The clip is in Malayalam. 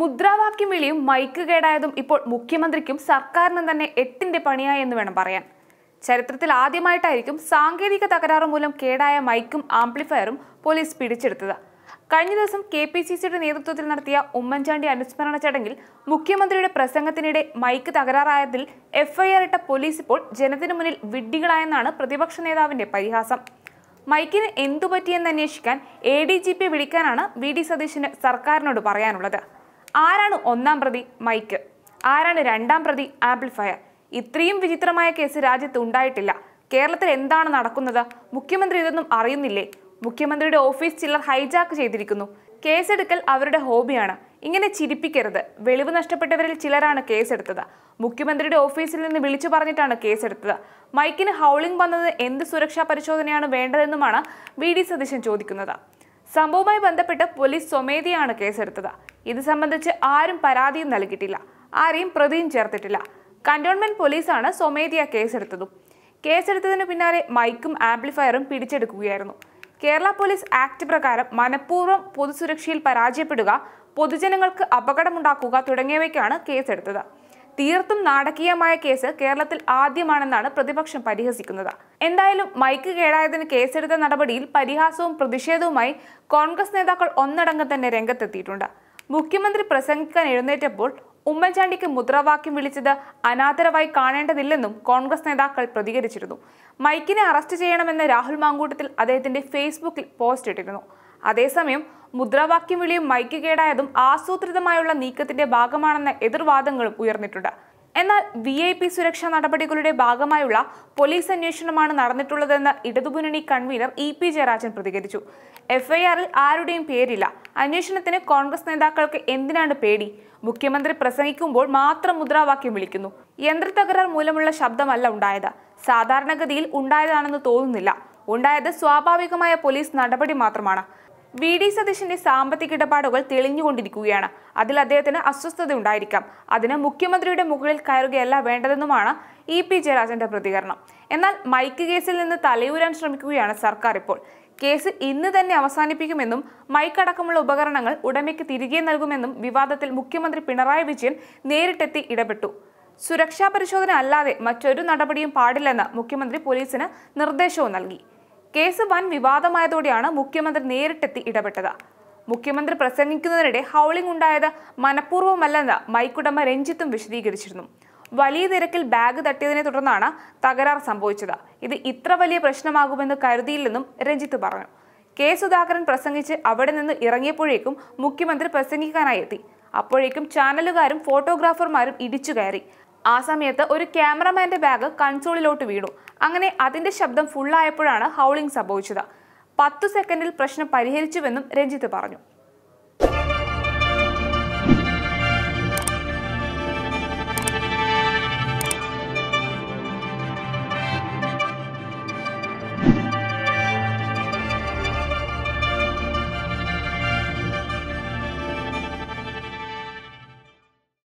മുദ്രാവാക്യം വിളിയും മൈക്ക് കേടായതും ഇപ്പോൾ മുഖ്യമന്ത്രിക്കും സർക്കാരിനും തന്നെ എട്ടിന്റെ പണിയായി എന്ന് വേണം പറയാൻ ചരിത്രത്തിൽ ആദ്യമായിട്ടായിരിക്കും സാങ്കേതിക തകരാറ് മൂലം കേടായ മൈക്കും ആംപ്ലിഫയറും പോലീസ് പിടിച്ചെടുത്തത് കഴിഞ്ഞ ദിവസം കെ പി സി സിയുടെ നേതൃത്വത്തിൽ നടത്തിയ ഉമ്മൻചാണ്ടി അനുസ്മരണ ചടങ്ങിൽ മുഖ്യമന്ത്രിയുടെ പ്രസംഗത്തിനിടെ മൈക്ക് തകരാറായതിൽ എഫ്ഐആർ ഇട്ട പോലീസ് ഇപ്പോൾ ജനത്തിനു മുന്നിൽ വിഡ്ഢികളായെന്നാണ് പ്രതിപക്ഷ നേതാവിന്റെ പരിഹാസം മൈക്കിന് എന്തു പറ്റിയെന്ന് അന്വേഷിക്കാൻ എ ഡി ജി പി വിളിക്കാനാണ് വി ഡി സതീശന് സർക്കാരിനോട് പറയാനുള്ളത് ആരാണ് ഒന്നാം പ്രതി മൈക്ക് ആരാണ് രണ്ടാം പ്രതി ആംപ്ലിഫയർ ഇത്രയും വിചിത്രമായ കേസ് രാജ്യത്ത് ഉണ്ടായിട്ടില്ല കേരളത്തിൽ എന്താണ് നടക്കുന്നത് മുഖ്യമന്ത്രി ഇതൊന്നും അറിയുന്നില്ലേ മുഖ്യമന്ത്രിയുടെ ഓഫീസ് ചിലർ ഹൈജാക്ക് ചെയ്തിരിക്കുന്നു കേസെടുക്കൽ അവരുടെ ഹോബിയാണ് ഇങ്ങനെ ചിരിപ്പിക്കരുത് വെളിവ് നഷ്ടപ്പെട്ടവരിൽ ചിലരാണ് കേസെടുത്തത് മുഖ്യമന്ത്രിയുടെ ഓഫീസിൽ നിന്ന് വിളിച്ചു പറഞ്ഞിട്ടാണ് കേസെടുത്തത് മൈക്കിന് ഹൗളിംഗ് വന്നത് എന്ത് സുരക്ഷാ പരിശോധനയാണ് വേണ്ടതെന്നുമാണ് വി ഡി സതീശൻ ചോദിക്കുന്നത് സംഭവവുമായി ബന്ധപ്പെട്ട് പോലീസ് സ്വമേധയാണ് കേസെടുത്തത് ഇത് സംബന്ധിച്ച് ആരും പരാതിയും നൽകിയിട്ടില്ല ആരെയും പ്രതിയും ചേർത്തിട്ടില്ല കന്റോൺമെന്റ് പോലീസാണ് സ്വമേധിയ കേസെടുത്തതും കേസെടുത്തതിന് പിന്നാലെ മൈക്കും ആംപ്ലിഫയറും പിടിച്ചെടുക്കുകയായിരുന്നു കേരള പോലീസ് ആക്ട് പ്രകാരം മനഃപൂർവ്വം പൊതുസുരക്ഷയിൽ പരാജയപ്പെടുക പൊതുജനങ്ങൾക്ക് അപകടമുണ്ടാക്കുക തുടങ്ങിയവയ്ക്കാണ് കേസെടുത്തത് തീർത്തും നാടകീയമായ കേസ് കേരളത്തിൽ ആദ്യമാണെന്നാണ് പ്രതിപക്ഷം പരിഹസിക്കുന്നത് എന്തായാലും മൈക്ക് കേടായതിന് കേസെടുത്ത നടപടിയിൽ പരിഹാസവും പ്രതിഷേധവുമായി കോൺഗ്രസ് നേതാക്കൾ ഒന്നടങ്കം തന്നെ രംഗത്തെത്തിയിട്ടുണ്ട് മുഖ്യമന്ത്രി പ്രസംഗിക്കാൻ എഴുന്നേറ്റപ്പോൾ ഉമ്മൻചാണ്ടിക്ക് മുദ്രാവാക്യം വിളിച്ചത് അനാദരവായി കാണേണ്ടതില്ലെന്നും കോൺഗ്രസ് നേതാക്കൾ പ്രതികരിച്ചിരുന്നു മൈക്കിനെ അറസ്റ്റ് ചെയ്യണമെന്ന് രാഹുൽ മാങ്കൂട്ടത്തിൽ അദ്ദേഹത്തിന്റെ ഫേസ്ബുക്കിൽ പോസ്റ്റ് ഇട്ടിരുന്നു അതേസമയം മുദ്രാവാക്യം വിളിയും മൈക്ക് കേടായതും ആസൂത്രിതമായുള്ള നീക്കത്തിന്റെ ഭാഗമാണെന്ന എതിർവാദങ്ങളും ഉയർന്നിട്ടുണ്ട് എന്നാൽ വി ഐ പി സുരക്ഷാ നടപടികളുടെ ഭാഗമായുള്ള പോലീസ് അന്വേഷണമാണ് നടന്നിട്ടുള്ളതെന്ന് ഇടതുമുന്നണി കൺവീനർ ഇ പി ജയരാജൻ പ്രതികരിച്ചു എഫ്ഐആറിൽ ആരുടെയും പേരില്ല അന്വേഷണത്തിന് കോൺഗ്രസ് നേതാക്കൾക്ക് എന്തിനാണ് പേടി മുഖ്യമന്ത്രി പ്രസംഗിക്കുമ്പോൾ മാത്രം മുദ്രാവാക്യം വിളിക്കുന്നു യന്ത്രത്തകരാർ മൂലമുള്ള ശബ്ദമല്ല ഉണ്ടായത് സാധാരണഗതിയിൽ ഉണ്ടായതാണെന്ന് തോന്നുന്നില്ല ഉണ്ടായത് സ്വാഭാവികമായ പോലീസ് നടപടി മാത്രമാണ് വി ഡി സതീശന്റെ സാമ്പത്തിക ഇടപാടുകൾ തെളിഞ്ഞുകൊണ്ടിരിക്കുകയാണ് അതിൽ അദ്ദേഹത്തിന് അസ്വസ്ഥത ഉണ്ടായിരിക്കാം അതിന് മുഖ്യമന്ത്രിയുടെ മുകളിൽ കയറുകയല്ല വേണ്ടതെന്നുമാണ് ഇ പി ജയരാജന്റെ പ്രതികരണം എന്നാൽ മൈക്ക് കേസിൽ നിന്ന് തലയൂരാൻ ശ്രമിക്കുകയാണ് സർക്കാർ ഇപ്പോൾ കേസ് ഇന്ന് തന്നെ അവസാനിപ്പിക്കുമെന്നും മൈക്ക് അടക്കമുള്ള ഉപകരണങ്ങൾ ഉടമയ്ക്ക് തിരികെ നൽകുമെന്നും വിവാദത്തിൽ മുഖ്യമന്ത്രി പിണറായി വിജയൻ നേരിട്ടെത്തി ഇടപെട്ടു സുരക്ഷാ പരിശോധന അല്ലാതെ മറ്റൊരു നടപടിയും പാടില്ലെന്ന് മുഖ്യമന്ത്രി പോലീസിന് നിർദ്ദേശവും നൽകി കേസ് വൻ വിവാദമായതോടെയാണ് മുഖ്യമന്ത്രി നേരിട്ടെത്തി ഇടപെട്ടത് മുഖ്യമന്ത്രി പ്രസംഗിക്കുന്നതിനിടെ ഹൗളിംഗ് ഉണ്ടായത് മനഃപൂർവ്വമല്ലെന്ന് മൈക്കുടമ രഞ്ജിത്തും വിശദീകരിച്ചിരുന്നു വലിയ തിരക്കിൽ ബാഗ് തട്ടിയതിനെ തുടർന്നാണ് തകരാർ സംഭവിച്ചത് ഇത് ഇത്ര വലിയ പ്രശ്നമാകുമെന്ന് കരുതിയില്ലെന്നും രഞ്ജിത്ത് പറഞ്ഞു കെ സുധാകരൻ പ്രസംഗിച്ച് അവിടെ നിന്ന് ഇറങ്ങിയപ്പോഴേക്കും മുഖ്യമന്ത്രി പ്രസംഗിക്കാനായി എത്തി അപ്പോഴേക്കും ചാനലുകാരും ഫോട്ടോഗ്രാഫർമാരും ഇടിച്ചു കയറി ആ സമയത്ത് ഒരു ക്യാമറമാന്റെ ബാഗ് കൺസോളിലോട്ട് വീണു അങ്ങനെ അതിന്റെ ശബ്ദം ഫുള്ളായപ്പോഴാണ് ഹൗളിംഗ് സംഭവിച്ചത് പത്തു സെക്കൻഡിൽ പ്രശ്നം പരിഹരിച്ചുവെന്നും രഞ്ജിത്ത് പറഞ്ഞു